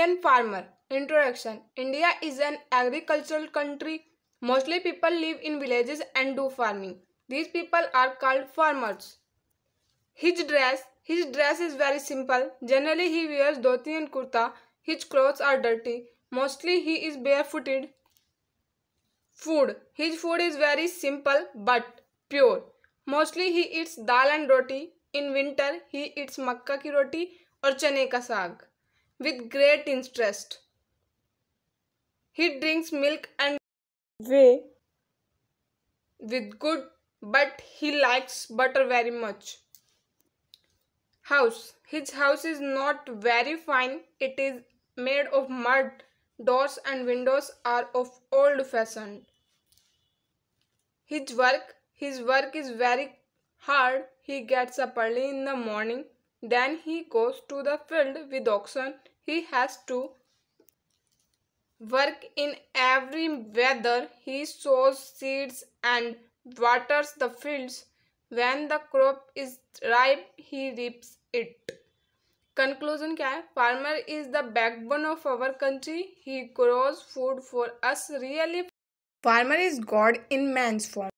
Indian farmer. Introduction India is an agricultural country. Mostly people live in villages and do farming. These people are called farmers. His dress His dress is very simple. Generally he wears dhoti and kurta. His clothes are dirty. Mostly he is barefooted. Food His food is very simple but pure. Mostly he eats dal and roti. In winter he eats makka ki roti or chane ka saag with great interest. He drinks milk and whey with good, but he likes butter very much. House. His house is not very fine. It is made of mud. Doors and windows are of old fashioned. His work. His work is very hard. He gets up early in the morning then he goes to the field with oxen. He has to work in every weather. He sows seeds and waters the fields. When the crop is ripe, he reaps it. Conclusion: क्या है Farmer is the backbone of our country. He grows food for us. Really, farmer is God in man's form.